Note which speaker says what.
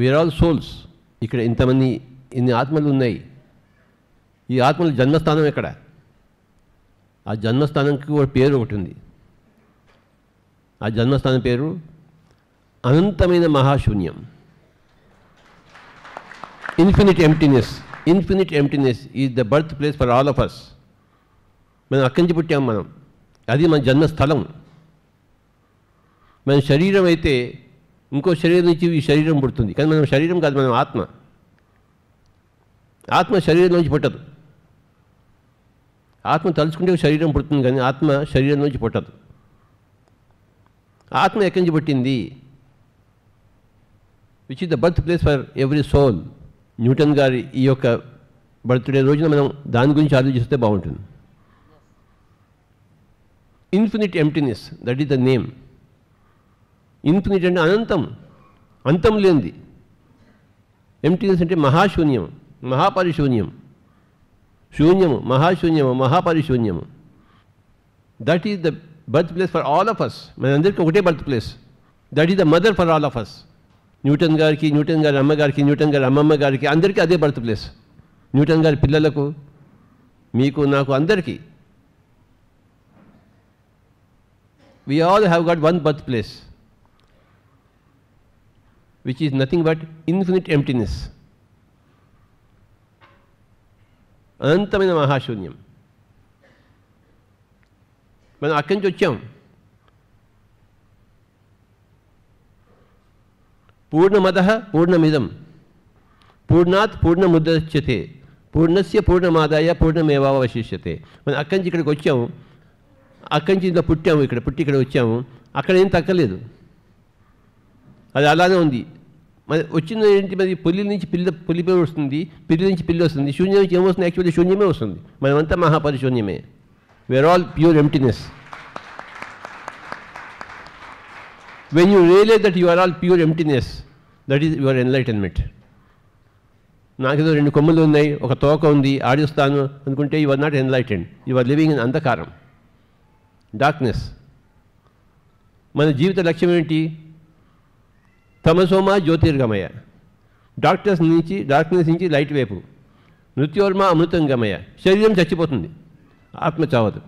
Speaker 1: We are all souls ఇక్కడ ఇంతమంది ఇన్ని ఆత్మలు ఉన్నాయి ఈ ఆత్మల జన్మస్థానం ఎక్కడ ఆ జన్మస్థానంకి ఒక పేరు ఒకటి ఉంది ఆ జన్మస్థానం పేరు అనంతమైన మహాశూన్యం infinite emptiness infinite emptiness is the birth place for all of us మనం అక్కడి నుంచి పుట్టాం మనం అది మన జన్మస్థలం మన శరీరం అయితే ఇంకో శరీరం నుంచి ఈ శరీరం పుడుతుంది కానీ మనం శరీరం కాదు మనం ఆత్మ ఆత్మ శరీరంలోంచి పుట్టదు ఆత్మ తలుచుకుంటే శరీరం పుడుతుంది కానీ ఆత్మ శరీరంలోంచి పుట్టదు ఆత్మ ఎక్కడి నుంచి పుట్టింది which is the birth place for every soul Newton గారి ఈ యొక్క బర్త్డే రోజున మనం దాని గురించి ఆలోచిస్తే బాగుంటుంది infinite emptiness that is the name infinite అంటే అనంతం అంతం లేనిది ఎంప్టీనెస్ అంటే మహాశూన్యం మహాపరిశూన్యం శూన్యము మహాశూన్యము మహాపరిశూన్యము that is the birth place for all of us అందరికీ ఒకటే birth place that is the mother for all of us Newton గారికి న్యూటన్ గారి అమ్మగారికి న్యూటన్ గారి అమ్మమ్మ గారికి అందరికీ అదే బర్త్ ప్లేస్ న్యూటన్ గారి పిల్లలకు మీకు నాకు అందరికీ we all have got one birthplace, which is nothing but infinite emptiness. అనంతమైన మహాశూన్యం మనం అక్కడి నుంచి వచ్చాం పూర్ణమద पूर्ण పూర్ణాత్ పూర్ణముద్రచ్యతే पूर्ण పూర్ణమాదాయ పూర్ణమేవావశిష్యతే మనం అక్కడి నుంచి ఇక్కడికి అక్కడి నుంచి పుట్టాము ఇక్కడ పుట్టి ఇక్కడ వచ్చాము అక్కడ ఏం తగ్గలేదు అది అలానే ఉంది మరి వచ్చిన ఏంటి మరి పులి నుంచి పిల్ల పొలిపే వస్తుంది పిల్లి నుంచి పిల్లి వస్తుంది శూన్యం నుంచి ఏమొస్తుంది యాక్చువల్లీ శూన్యమే వస్తుంది మనమంతా మహాపరిశూన్యమే where all pure emptiness when you realise that you are all pure emptiness that is your enlightenment నాకేదో రెండు కొమ్మలు ఉన్నాయి ఒక తోక ఉంది ఆడిస్తాను అనుకుంటే you are not enlightened you are living in అంధకారం డార్క్నెస్ మన జీవిత లక్ష్యం ఏంటి తమసోమా జ్యోతిర్గమయ డార్క్నెస్ నుంచి డార్క్నెస్ నుంచి లైట్ వైపు అమృతం అమృతంగమయ శరీరం చచ్చిపోతుంది ఆత్మ చావదు